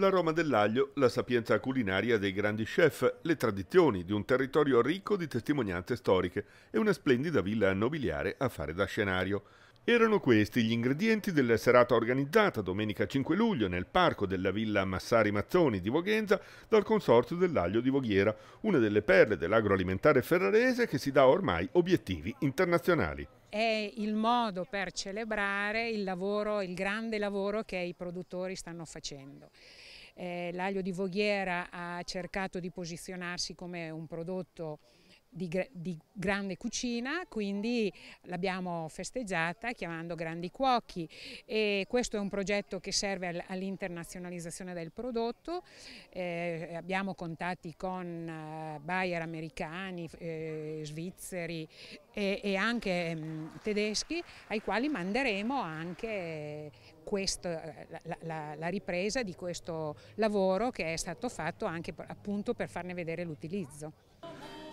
L'aroma dell'aglio, la sapienza culinaria dei grandi chef, le tradizioni di un territorio ricco di testimonianze storiche e una splendida villa nobiliare a fare da scenario. Erano questi gli ingredienti della serata organizzata domenica 5 luglio nel parco della villa Massari Mazzoni di Voghenza dal Consorzio dell'Aglio di Voghiera, una delle perle dell'agroalimentare ferrarese che si dà ormai obiettivi internazionali. È il modo per celebrare il lavoro, il grande lavoro che i produttori stanno facendo. Eh, L'aglio di voghiera ha cercato di posizionarsi come un prodotto di, di grande cucina, quindi l'abbiamo festeggiata chiamando Grandi Cuochi e questo è un progetto che serve all'internazionalizzazione del prodotto, eh, abbiamo contatti con eh, buyer americani, eh, svizzeri e, e anche mh, mm, tedeschi ai quali manderemo anche questo, eh, la, la, la, ripresa di questo lavoro che è stato fatto anche appunto per farne vedere l'utilizzo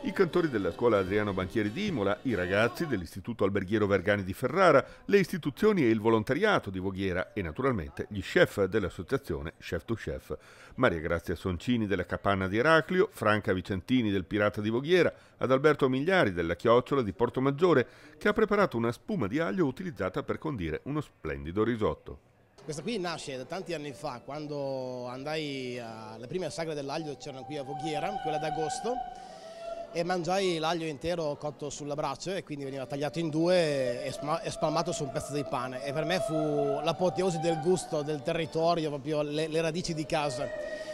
i cantori della scuola Adriano Banchieri di Imola, i ragazzi dell'Istituto Alberghiero Vergani di Ferrara, le istituzioni e il volontariato di Voghiera e naturalmente gli chef dell'associazione Chef to Chef, Maria Grazia Soncini della Capanna di Eraclio, Franca Vicentini del Pirata di Voghiera, Adalberto Migliari della Chiocciola di Porto Maggiore, che ha preparato una spuma di aglio utilizzata per condire uno splendido risotto. Questa qui nasce da tanti anni fa, quando andai alle prime sagre dell'aglio, c'erano qui a Voghiera, quella d'agosto, e mangiai l'aglio intero cotto sulla braccia e quindi veniva tagliato in due e, spalmato su un pezzo di pane e per me fu l'apoteosi del gusto del territorio, proprio le, le radici di casa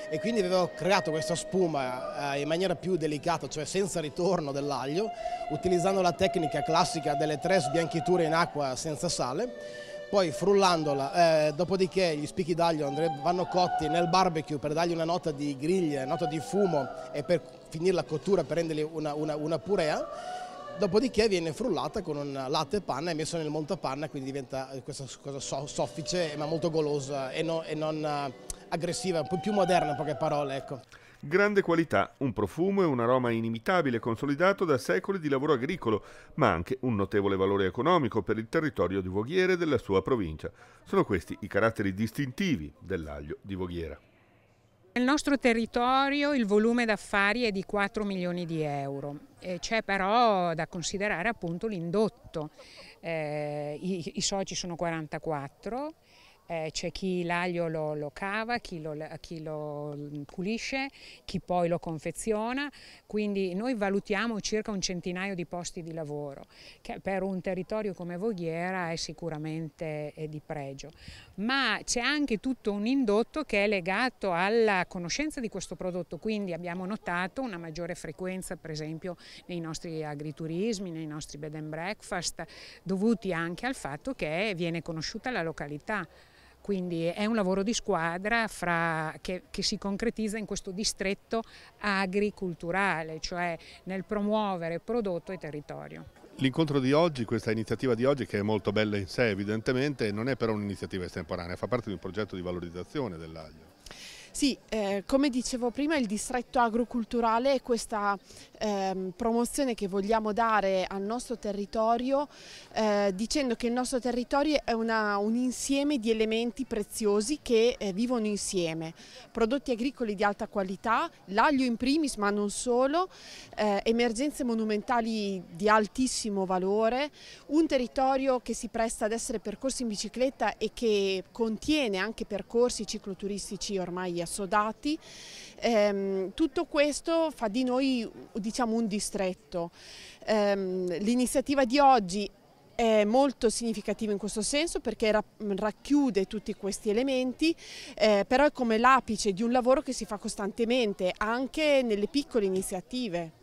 e quindi avevo creato questa spuma eh, in maniera più delicata, cioè senza ritorno dell'aglio, utilizzando la tecnica classica delle tre sbianchiture in acqua senza sale poi frullandola, eh, dopodiché gli spicchi d'aglio vanno cotti nel barbecue per dargli una nota di griglia, una nota di fumo e per finire la cottura per rendere una, una, una purea eh, dopodiché viene frullata con un latte e panna e messo nel montapanna, quindi diventa eh, questa cosa soffice ma molto golosa e, no, e non eh, aggressiva, un po' più moderna in poche parole. Ecco. Grande qualità, un profumo e un aroma inimitabile consolidato da secoli di lavoro agricolo, ma anche un notevole valore economico per il territorio di Voghiere della sua provincia. Sono questi i caratteri distintivi dell'aglio di Voghiera. Nel nostro territorio il volume d'affari è di 4 milioni di euro, c'è però da considerare appunto l'indotto, eh, i, i soci sono 44 eh, c'è chi l'aglio lo, lo cava, chi lo, chi lo, mm, pulisce, chi poi lo confeziona, quindi noi valutiamo circa un centinaio di posti di lavoro che per un territorio come Voghiera è sicuramente eh, di pregio, ma c'è anche tutto un indotto che è legato alla conoscenza di questo prodotto, quindi abbiamo notato una maggiore frequenza per esempio nei nostri agriturismi, nei nostri bed and breakfast, dovuti anche al fatto che viene conosciuta la località. Quindi è un lavoro di squadra fra, che, che, si concretizza in questo distretto agriculturale, cioè nel promuovere prodotto e territorio. L'incontro di oggi, questa iniziativa di oggi che è molto bella in sé evidentemente, non è però un'iniziativa estemporanea, fa parte di un progetto di valorizzazione dell'aglio. Sì, eh, come dicevo prima il distretto agroculturale è questa eh, promozione che vogliamo dare al nostro territorio eh, dicendo che il nostro territorio è una, un insieme di elementi preziosi che eh, vivono insieme, prodotti agricoli di alta qualità, l'aglio in primis ma non solo, eh, emergenze monumentali di altissimo valore, un territorio che si presta ad essere percorso in bicicletta e che contiene anche percorsi cicloturistici ormai assolutamente basso dati. Ehm, tutto questo fa di noi diciamo, un distretto. Ehm, L'iniziativa di oggi è molto significativa in questo senso perché racchiude tutti questi elementi, eh, però è come l'apice di un lavoro che si fa costantemente anche nelle piccole iniziative.